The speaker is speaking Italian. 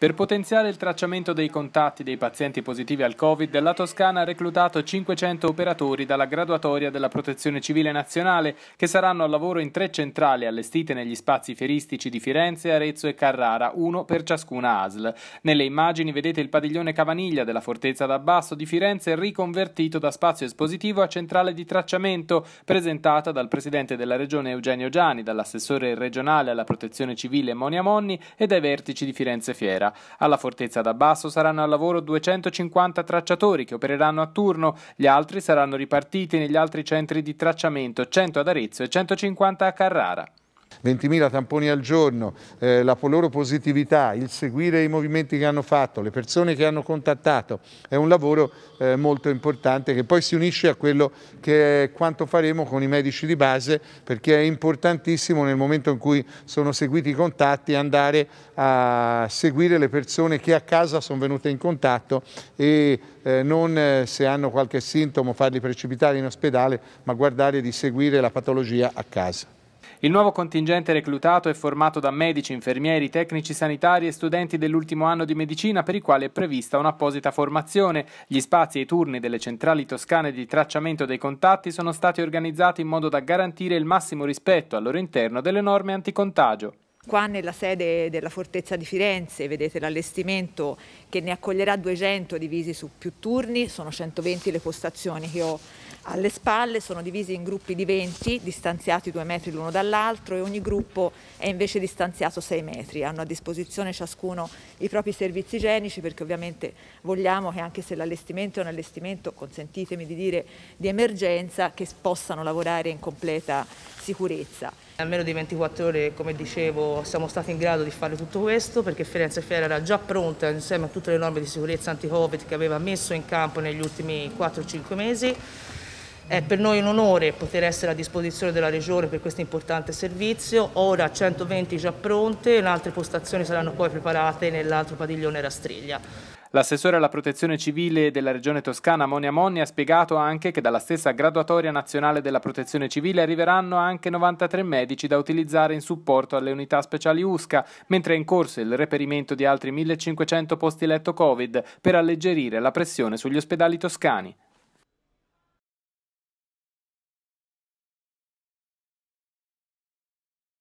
Per potenziare il tracciamento dei contatti dei pazienti positivi al Covid, la Toscana ha reclutato 500 operatori dalla graduatoria della Protezione Civile Nazionale che saranno al lavoro in tre centrali allestite negli spazi fieristici di Firenze, Arezzo e Carrara, uno per ciascuna ASL. Nelle immagini vedete il padiglione Cavaniglia della Fortezza d'Abbasso di Firenze riconvertito da spazio espositivo a centrale di tracciamento presentata dal Presidente della Regione Eugenio Giani, dall'assessore regionale alla Protezione Civile Monia Monni e dai vertici di Firenze Fiera. Alla fortezza d'Abbasso saranno al lavoro 250 tracciatori che opereranno a turno, gli altri saranno ripartiti negli altri centri di tracciamento, 100 ad Arezzo e 150 a Carrara. 20.000 tamponi al giorno, eh, la loro positività, il seguire i movimenti che hanno fatto, le persone che hanno contattato, è un lavoro eh, molto importante che poi si unisce a quello che è quanto faremo con i medici di base perché è importantissimo nel momento in cui sono seguiti i contatti andare a seguire le persone che a casa sono venute in contatto e eh, non eh, se hanno qualche sintomo farli precipitare in ospedale ma guardare di seguire la patologia a casa. Il nuovo contingente reclutato è formato da medici, infermieri, tecnici sanitari e studenti dell'ultimo anno di medicina per i quali è prevista un'apposita formazione. Gli spazi e i turni delle centrali toscane di tracciamento dei contatti sono stati organizzati in modo da garantire il massimo rispetto al loro interno delle norme anticontagio. Qua nella sede della Fortezza di Firenze vedete l'allestimento che ne accoglierà 200 divisi su più turni, sono 120 le postazioni che ho alle spalle, sono divisi in gruppi di 20, distanziati 2 metri l'uno dall'altro e ogni gruppo è invece distanziato 6 metri. Hanno a disposizione ciascuno i propri servizi igienici perché ovviamente vogliamo che anche se l'allestimento è un allestimento, consentitemi di dire, di emergenza, che possano lavorare in completa sicurezza. Almeno di 24 ore, come dicevo, siamo stati in grado di fare tutto questo perché Firenze Fiera era già pronta insieme a tutte le norme di sicurezza anti-Covid che aveva messo in campo negli ultimi 4-5 mesi. È per noi un onore poter essere a disposizione della Regione per questo importante servizio, ora 120 già pronte, le altre postazioni saranno poi preparate nell'altro padiglione Rastriglia. L'assessore alla protezione civile della regione toscana Monia Monni ha spiegato anche che dalla stessa graduatoria nazionale della protezione civile arriveranno anche 93 medici da utilizzare in supporto alle unità speciali USCA, mentre è in corso il reperimento di altri 1500 posti letto Covid per alleggerire la pressione sugli ospedali toscani.